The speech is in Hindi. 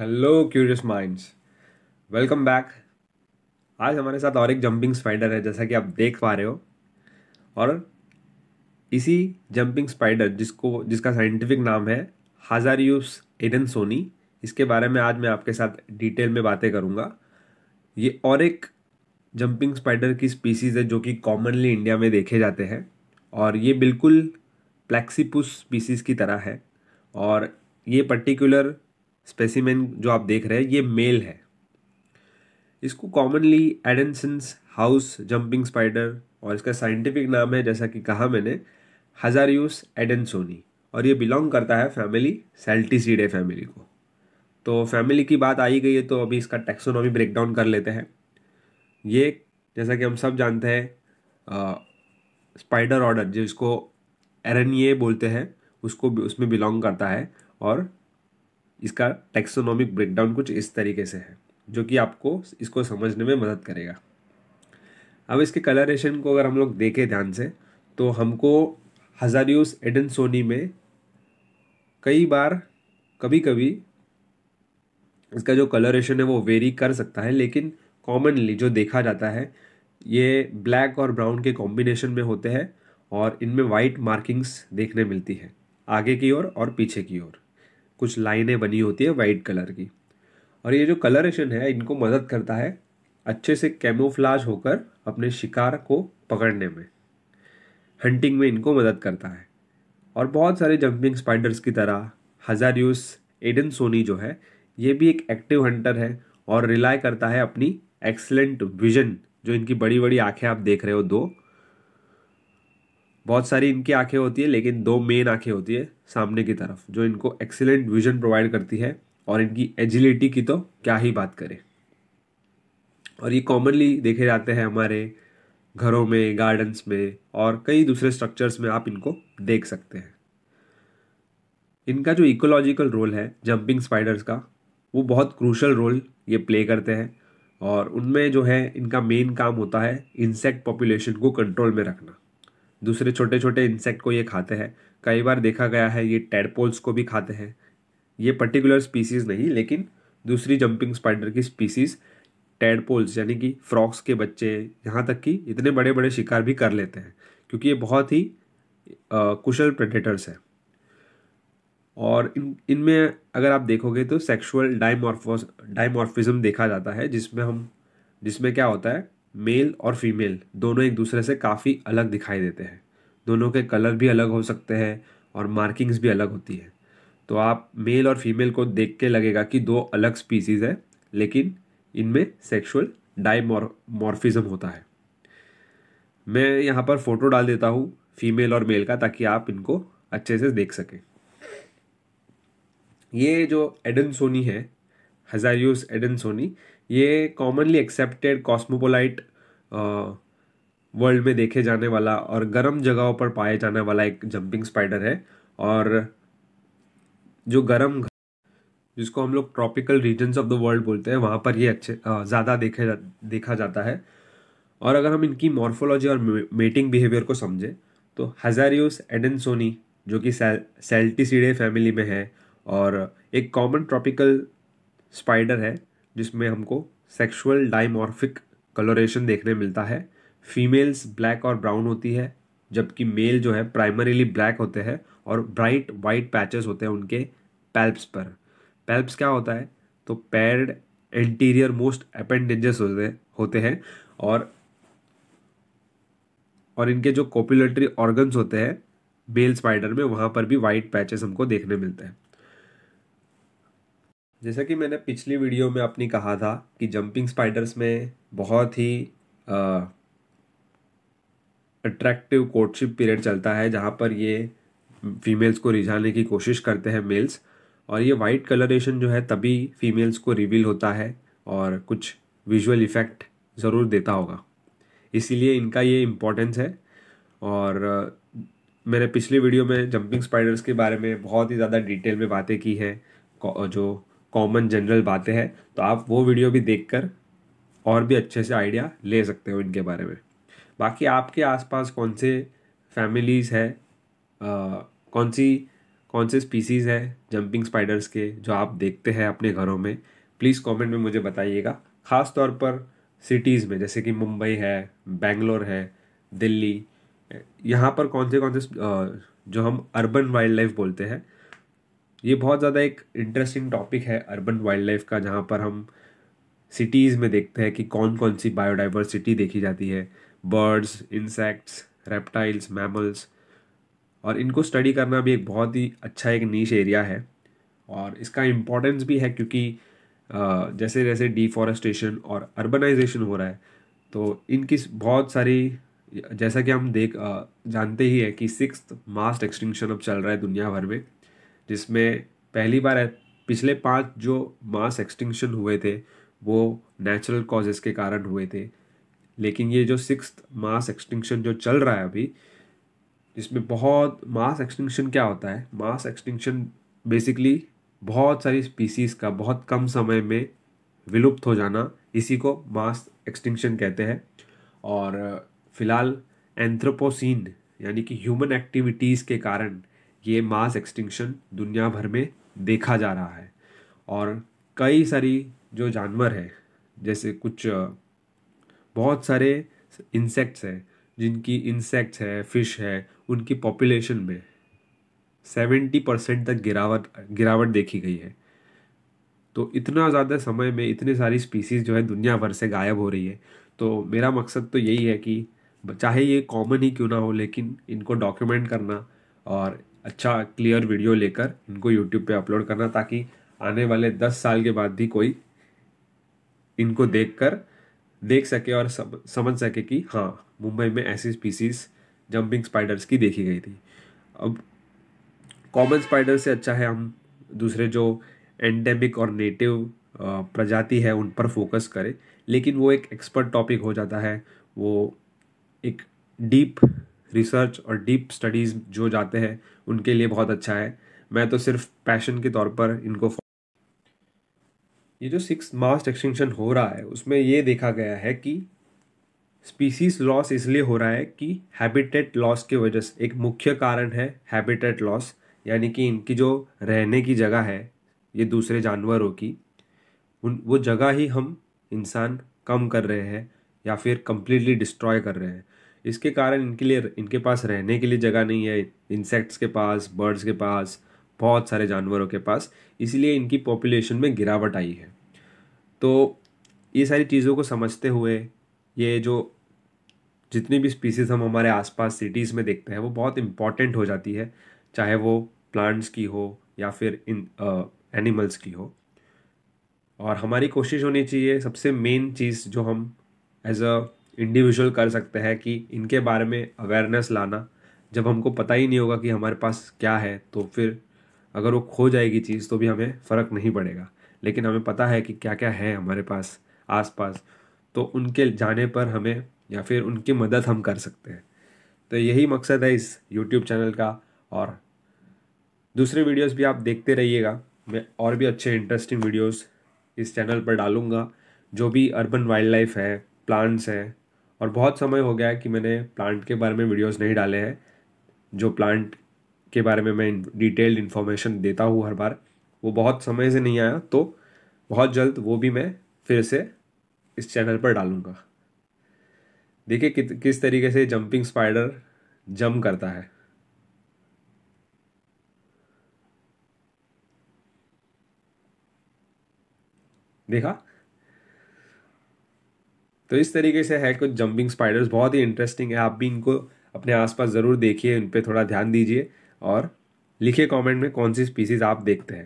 hello curious minds welcome back आज हमारे साथ और एक जंपिंग स्पाइडर है जैसा कि आप देख पा रहे हो और इसी जंपिंग स्पाइडर जिसको जिसका साइंटिफिक नाम है हजारियूस एडन सोनी इसके बारे में आज मैं आपके साथ डिटेल में बातें करूँगा ये और एक जंपिंग स्पाइडर की स्पीसीज़ है जो कि कॉमनली इंडिया में देखे जाते हैं और ये बिल्कुल प्लेक्सीपुस स्पीसीज़ की तरह है और ये पर्टिकुलर स्पेसिमेन जो आप देख रहे हैं ये मेल है इसको commonly Adanson's house jumping spider और इसका साइंटिफिक नाम है जैसा कि कहा मैंने हजारियूस एडेंसोनी और ये बिलोंग करता है फैमिली सेल्टीसीडे फैमिली को तो फैमिली की बात आई गई है तो अभी इसका टैक्सोनॉमी ब्रेकडाउन कर लेते हैं ये जैसा कि हम सब जानते हैं स्पाइडर ऑर्डर जिसको एरनिए बोलते हैं उसको उसमें बिलोंग करता है और इसका टेक्सोनॉमिक ब्रेकडाउन कुछ इस तरीके से है जो कि आपको इसको समझने में मदद करेगा अब इसके कलरेशन को अगर हम लोग देखें ध्यान से तो हमको हजारियोस एडन सोनी में कई बार कभी कभी इसका जो कलरेशन है वो वेरी कर सकता है लेकिन कॉमनली जो देखा जाता है ये ब्लैक और ब्राउन के कॉम्बिनेशन में होते हैं और इनमें वाइट मार्किंग्स देखने मिलती है आगे की ओर और, और पीछे की ओर कुछ लाइनें बनी होती है वाइट कलर की और ये जो कलरेशन है इनको मदद करता है अच्छे से कैमोफ्लाज होकर अपने शिकार को पकड़ने में हंटिंग में इनको मदद करता है और बहुत सारे जंपिंग स्पाइडर्स की तरह हजारियूस एडन सोनी जो है ये भी एक एक्टिव हंटर है और रिलाय करता है अपनी एक्सलेंट विजन जो इनकी बड़ी बड़ी आंखें आप देख रहे हो दो बहुत सारी इनकी आंखें होती है लेकिन दो मेन आंखें होती है सामने की तरफ जो इनको एक्सीलेंट विजन प्रोवाइड करती है और इनकी एजिलिटी की तो क्या ही बात करें और ये कॉमनली देखे जाते हैं हमारे घरों में गार्डन्स में और कई दूसरे स्ट्रक्चर्स में आप इनको देख सकते हैं इनका जो इकोलॉजिकल रोल है जंपिंग स्पाइडर्स का वो बहुत क्रूशल रोल ये प्ले करते हैं और उनमें जो है इनका मेन काम होता है इंसेक्ट पॉपुलेशन को कंट्रोल में रखना दूसरे छोटे छोटे इंसेक्ट को ये खाते हैं कई बार देखा गया है ये टेडपोल्स को भी खाते हैं ये पर्टिकुलर स्पीसीज़ नहीं लेकिन दूसरी जंपिंग स्पाइडर की स्पीसीज़ टेडपोल्स यानी कि फ्रॉक्स के बच्चे यहाँ तक कि इतने बड़े बड़े शिकार भी कर लेते हैं क्योंकि ये बहुत ही आ, कुशल प्रेडेटर्स हैं और इन इनमें अगर आप देखोगे तो सेक्सुअल डाइमॉर्फोस डाइमॉर्फिज्म देखा जाता है जिसमें हम जिसमें क्या होता है मेल और फीमेल दोनों एक दूसरे से काफ़ी अलग दिखाई देते हैं दोनों के कलर भी अलग हो सकते हैं और मार्किंग्स भी अलग होती है तो आप मेल और फीमेल को देख के लगेगा कि दो अलग स्पीसीज़ है लेकिन इनमें सेक्सुअल डाइमॉर्फिज्म होता है मैं यहाँ पर फ़ोटो डाल देता हूँ फीमेल और मेल का ताकि आप इनको अच्छे से देख सकें ये जो एडन सोनी है हजारियोस एडन सोनी ये कॉमनली एक्सेप्टेड कॉस्मोपोलाइट वर्ल्ड में देखे जाने वाला और गर्म जगहों पर पाए जाने वाला एक जंपिंग स्पाइडर है और जो गर्म जिसको हम लोग tropical regions of the world बोलते हैं वहाँ पर ये अच्छे ज़्यादा देखे जा, देखा जाता है और अगर हम इनकी मॉर्फोलॉजी और मेटिंग बिहेवियर को समझें तो हजारियोस एडेंसोनी जो कि सेल्टीसीडे फैमिली में है और एक कॉमन ट्रॉपिकल स्पाइडर है जिसमें हमको सेक्सुअल डाइमॉर्फिक कलोरेशन देखने मिलता है फीमेल्स ब्लैक और ब्राउन होती है जबकि मेल जो है प्राइमरीली ब्लैक होते हैं और ब्राइट वाइट पैचेस होते हैं उनके पैल्प्स पर पैल्प्स क्या होता है तो पैर्ड एंटीरियर मोस्ट अपेंडेंजस होते होते हैं और और इनके जो कॉपुलेटरी ऑर्गन्स होते हैं मेल स्पाइडर में वहाँ पर भी वाइट पैचेस हमको देखने मिलते हैं जैसा कि मैंने पिछली वीडियो में अपनी कहा था कि जंपिंग स्पाइडर्स में बहुत ही अट्रैक्टिव कोर्टशिप पीरियड चलता है जहाँ पर ये फीमेल्स को रिझाने की कोशिश करते हैं मेल्स और ये वाइट कलरेशन जो है तभी फीमेल्स को रिवील होता है और कुछ विजुअल इफ़ेक्ट ज़रूर देता होगा इसीलिए इनका ये इम्पोर्टेंस है और मैंने पिछली वीडियो में जंपिंग स्पाइडर्स के बारे में बहुत ही ज़्यादा डिटेल में बातें की हैं जो कॉमन जनरल बातें हैं तो आप वो वीडियो भी कर और भी अच्छे से आइडिया ले सकते हो इनके बारे में बाकी आपके आसपास कौन से फैमिलीज़ है आ, कौन सी कौन से स्पीसीज़ है जंपिंग स्पाइडर्स के जो आप देखते हैं अपने घरों में प्लीज़ कमेंट में मुझे बताइएगा ख़ास तौर पर सिटीज़ में जैसे कि मुंबई है बेंगलोर है दिल्ली यहाँ पर कौन से कौन से जो हम अर्बन वाइल्ड लाइफ बोलते हैं ये बहुत ज़्यादा एक इंटरेस्टिंग टॉपिक है अर्बन वाइल्ड लाइफ का जहाँ पर हम सिटीज़ में देखते हैं कि कौन कौन सी बायोडाइवर्सिटी देखी जाती है बर्ड्स इंसेक्ट्स रेप्टाइल्स मैमल्स और इनको स्टडी करना भी एक बहुत ही अच्छा एक नीच एरिया है और इसका इम्पोर्टेंस भी है क्योंकि जैसे जैसे डिफॉरेस्टेशन और अर्बनाइजेशन हो रहा है तो इनकी बहुत सारी जैसा कि हम देख जानते ही हैं कि सिक्स मास्ट एक्सटिंक्शन अब चल रहा है दुनिया भर में जिसमें पहली बार पिछले पांच जो मास एक्सटिंक्शन हुए थे वो नेचुरल कॉजेज़ के कारण हुए थे लेकिन ये जो सिक्स मास एक्सटिंक्शन जो चल रहा है अभी इसमें बहुत मास एक्सटिंक्शन क्या होता है मास एक्सटिंक्शन बेसिकली बहुत सारी स्पीसीज़ का बहुत कम समय में विलुप्त हो जाना इसी को मास एक्सटिंक्शन कहते हैं और फिलहाल एंथ्रोपोसिन यानी कि ह्यूमन एक्टिविटीज़ के कारण ये मास एक्सटिंक्शन दुनिया भर में देखा जा रहा है और कई सारी जो जानवर हैं जैसे कुछ बहुत सारे इंसेक्ट्स हैं जिनकी इंसेक्ट्स है फिश है उनकी पॉपुलेशन में सेवेंटी परसेंट तक गिरावट गिरावट देखी गई है तो इतना ज़्यादा समय में इतनी सारी स्पीसीज़ जो है दुनिया भर से गायब हो रही है तो मेरा मकसद तो यही है कि चाहे ये कॉमन ही क्यों ना हो लेकिन इनको डॉक्यूमेंट करना और अच्छा क्लियर वीडियो लेकर इनको यूट्यूब पे अपलोड करना ताकि आने वाले दस साल के बाद भी कोई इनको देखकर देख सके और समझ सके कि हाँ मुंबई में ऐसी स्पीसीज जंपिंग स्पाइडर्स की देखी गई थी अब कॉमन स्पाइडर से अच्छा है हम दूसरे जो एंडेमिक और नेटिव प्रजाति है उन पर फोकस करें लेकिन वो एक एक्सपर्ट टॉपिक हो जाता है वो एक डीप रिसर्च और डीप स्टडीज़ जो जाते हैं उनके लिए बहुत अच्छा है मैं तो सिर्फ पैशन के तौर पर इनको ये जो सिक्स मास एक्सटिंक्शन हो रहा है उसमें ये देखा गया है कि स्पीसीज लॉस इसलिए हो रहा है कि हैबिटेट लॉस की वजह से एक मुख्य कारण है हैबिटेट लॉस यानी कि इनकी जो रहने की जगह है ये दूसरे जानवरों की उन वो जगह ही हम इंसान कम कर रहे हैं या फिर कम्प्लीटली डिस्ट्रॉय कर रहे हैं इसके कारण इनके लिए इनके पास रहने के लिए जगह नहीं है इंसेक्ट्स के पास बर्ड्स के पास बहुत सारे जानवरों के पास इसलिए इनकी पॉपुलेशन में गिरावट आई है तो ये सारी चीज़ों को समझते हुए ये जो जितनी भी स्पीसीज़ हम हमारे आसपास सिटीज़ में देखते हैं वो बहुत इम्पॉर्टेंट हो जाती है चाहे वो प्लांट्स की हो या फिर इन एनिमल्स की हो और हमारी कोशिश होनी चाहिए सबसे मेन चीज़ जो हम एज अ इंडिविजुअल कर सकते हैं कि इनके बारे में अवेयरनेस लाना जब हमको पता ही नहीं होगा कि हमारे पास क्या है तो फिर अगर वो खो जाएगी चीज़ तो भी हमें फ़र्क नहीं पड़ेगा लेकिन हमें पता है कि क्या क्या है हमारे पास आसपास तो उनके जाने पर हमें या फिर उनकी मदद हम कर सकते हैं तो यही मकसद है इस यूट्यूब चैनल का और दूसरे वीडियोस भी आप देखते रहिएगा मैं और भी अच्छे इंटरेस्टिंग वीडियोस इस चैनल पर डालूँगा जो भी अर्बन वाइल्ड लाइफ है प्लांट्स हैं और बहुत समय हो गया है कि मैंने प्लांट के बारे में वीडियोस नहीं डाले हैं जो प्लांट के बारे में मैं डिटेल्ड इन्फॉर्मेशन देता हूँ हर बार वो बहुत समय से नहीं आया तो बहुत जल्द वो भी मैं फिर से इस चैनल पर डालूँगा देखिए कि, किस तरीके से जंपिंग स्पाइडर जंप करता है देखा तो इस तरीके से है कुछ जंपिंग स्पाइडर्स बहुत ही इंटरेस्टिंग है आप भी इनको अपने आसपास ज़रूर देखिए इन पर थोड़ा ध्यान दीजिए और लिखिए कमेंट में कौन सी स्पीसीज़ आप देखते हैं